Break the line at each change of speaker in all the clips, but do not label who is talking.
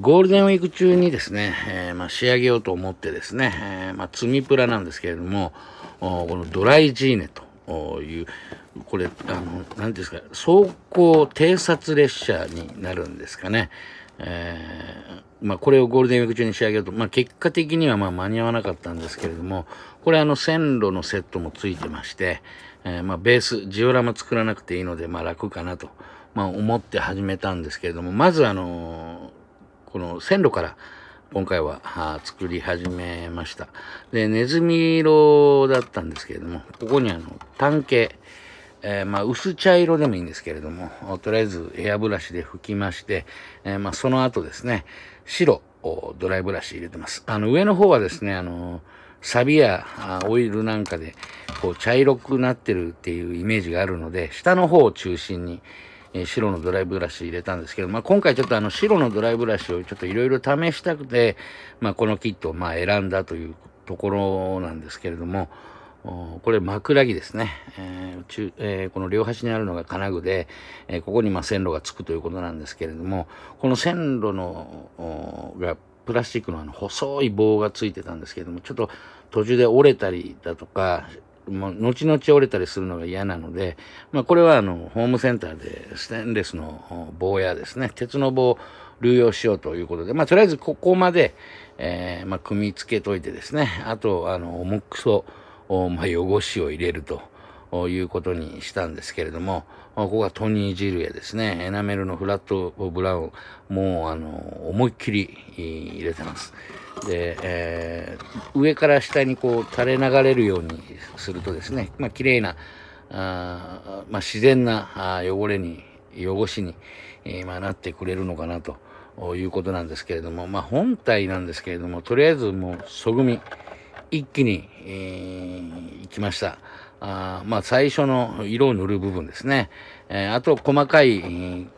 ゴールデンウィーク中にですね、えー、まあ、仕上げようと思ってですね、えー、まあ、積みプラなんですけれども、このドライジーネという、これ、あの、何ですか、走行偵察列車になるんですかね。えー、まあ、これをゴールデンウィーク中に仕上げると、まあ、結果的にはま間に合わなかったんですけれども、これあの線路のセットもついてまして、えー、まベース、ジオラマ作らなくていいので、まあ、楽かなと、ま思って始めたんですけれども、まずあのーこの線路から今回は作り始めました。で、ネズミ色だったんですけれども、ここにあの、単形、えー、まあ、薄茶色でもいいんですけれども、とりあえずエアブラシで拭きまして、えー、まあ、その後ですね、白をドライブラシ入れてます。あの、上の方はですね、あの、サビやオイルなんかで、こう、茶色くなってるっていうイメージがあるので、下の方を中心に、えー、白のドライブラシ入れたんですけど、まあ、今回ちょっとあの白のドライブラシをちょっといろいろ試したくて、まあ、このキットをまあ選んだというところなんですけれども、これ枕木ですね、えー中えー、この両端にあるのが金具で、えー、ここにま線路がつくということなんですけれどもこの線路のがプラスチックのあの細い棒がついてたんですけれどもちょっと途中で折れたりだとかもう後々折れたりするのが嫌なので、まあ、これはあのホームセンターでステンレスの棒やですね鉄の棒を流用しようということで、まあ、とりあえずここまで、えー、まあ、組み付けといてですねあとあの重くそ、まあ、汚しを入れると。いうことにしたんですけれども、ここがトニー・ジルやですね、エナメルのフラットブラウン、もうあの、思いっきり入れてます。で、えー、上から下にこう垂れ流れるようにするとですね、まあ、綺麗な、あまあ、自然な汚れに、汚しに、えー、まあ、なってくれるのかなということなんですけれども、まあ、本体なんですけれども、とりあえずもう、そぐみ、一気に、えー、いきました。あまあ、最初の色を塗る部分ですね。えー、あと、細かい、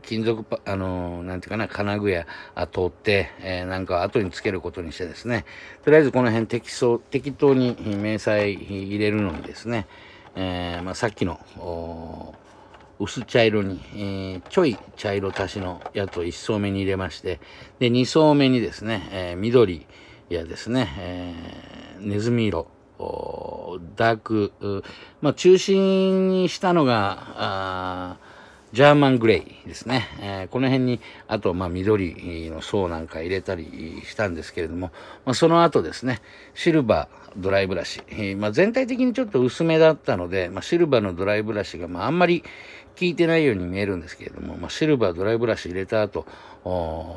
金属パ、あのー、なんていうかな、金具や通って、えー、なんか後につけることにしてですね、とりあえずこの辺適当適当に明細入れるのにですね、えーまあ、さっきの薄茶色に、えー、ちょい茶色足しのやつを1層目に入れまして、で、2層目にですね、えー、緑やですね、えー、ネズミ色、ダーク、まあ、中心にしたのが、あジャーマングレイですね。えー、この辺に、あと、まあ、緑の層なんか入れたりしたんですけれども、まあ、その後ですね、シルバードライブラシ。えー、まあ、全体的にちょっと薄めだったので、まあ、シルバーのドライブラシが、まあ、あんまり効いてないように見えるんですけれども、まあ、シルバードライブラシ入れた後、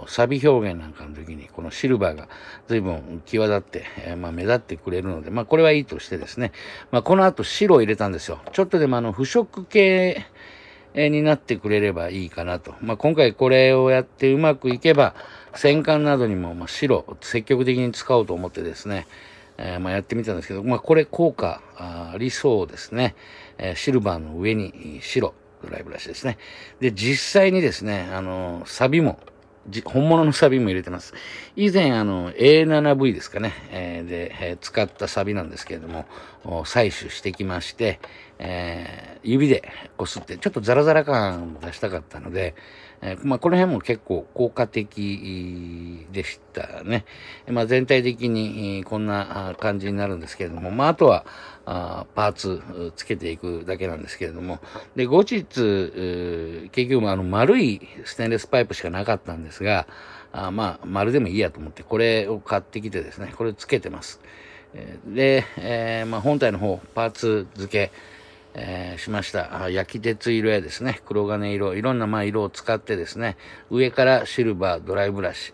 サビ表現なんかの時に、このシルバーが随分際立って、えー、まあ、目立ってくれるので、まあ、これはいいとしてですね、まあ、この後白を入れたんですよ。ちょっとでもあの、腐食系、になってくれればいいかなと。まあ、今回これをやってうまくいけば、戦艦などにも、まあ、白、積極的に使おうと思ってですね、えー、まあ、やってみたんですけど、まあ、これ効果ありそうですね。えー、シルバーの上に白、ライブラシですね。で、実際にですね、あのー、サビも、本物のサビも入れてます。以前、あの、A7V ですかね、えー、で、えー、使ったサビなんですけれども、採取してきまして、えー、指で擦って、ちょっとザラザラ感を出したかったので、えー、まあ、この辺も結構効果的でしたね。まあ、全体的にこんな感じになるんですけれども、まあ、あとはあパーツつけていくだけなんですけれども、で、後日、結局あの丸いステンレスパイプしかなかったんですが、あまあ、丸でもいいやと思って、これを買ってきてですね、これつけてます。で、えー、まあ、本体の方、パーツ付け、えー、しました。焼き鉄色やですね、黒金色、いろんなまあ色を使ってですね、上からシルバー、ドライブラシ、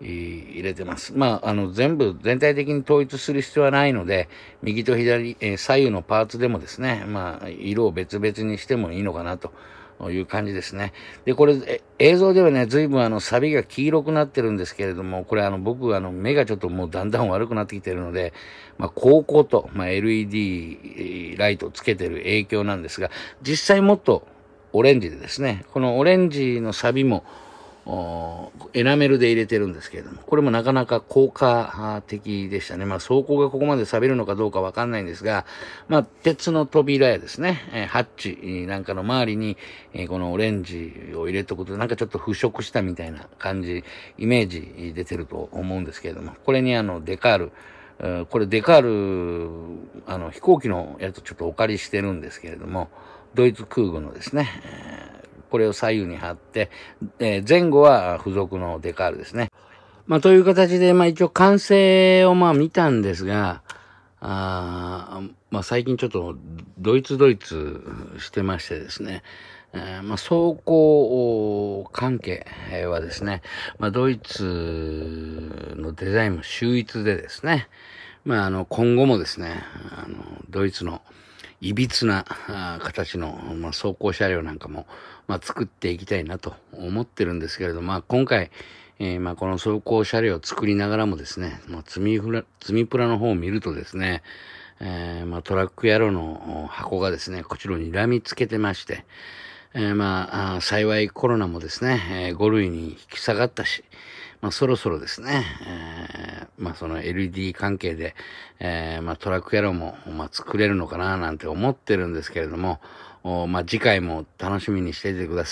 入れてます。まあ、あの、全部、全体的に統一する必要はないので、右と左、えー、左右のパーツでもですね、まあ、色を別々にしてもいいのかなと。という感じですね。で、これ、映像ではね、随分あの、サビが黄色くなってるんですけれども、これあの、僕あの、目がちょっともうだんだん悪くなってきてるので、まあ、高校と、まあ、LED ライトをつけてる影響なんですが、実際もっとオレンジでですね、このオレンジのサビも、エナメルで入れてるんですけれども、これもなかなか効果的でしたね。まあ、走行がここまで錆びるのかどうかわかんないんですが、まあ、鉄の扉やですね、えハッチなんかの周りに、えこのオレンジを入れたことで、なんかちょっと腐食したみたいな感じ、イメージ出てると思うんですけれども、これにあの、デカール、これデカール、あの、飛行機のやつちょっとお借りしてるんですけれども、ドイツ空軍のですね、えこれを左右に貼って、え前後は付属のデカールですね。まあ、という形で、まあ、一応完成をまあ見たんですが、あまあ、最近ちょっとドイツドイツしてましてですね、えー、まあ、走行関係はですね、まあ、ドイツのデザインも秀逸でですね、まあ、あの、今後もですね、あの、ドイツのいびつな形の、まあ、走行車両なんかも、まあ、作っていきたいなと思ってるんですけれど、まあ、今回、えー、まあ、この走行車両を作りながらもですね、まあ、積みふら、積みプラの方を見るとですね、えー、まあ、トラック野郎の箱がですね、こちらに睨みつけてまして、えー、まあ、幸いコロナもですね、えー、5類に引き下がったし、まあ、そろそろですね、えーまあ、その LED 関係で、えー、まあ、トラック野郎も、まあ、作れるのかななんて思ってるんですけれども、まあ、次回も楽しみにしていてください。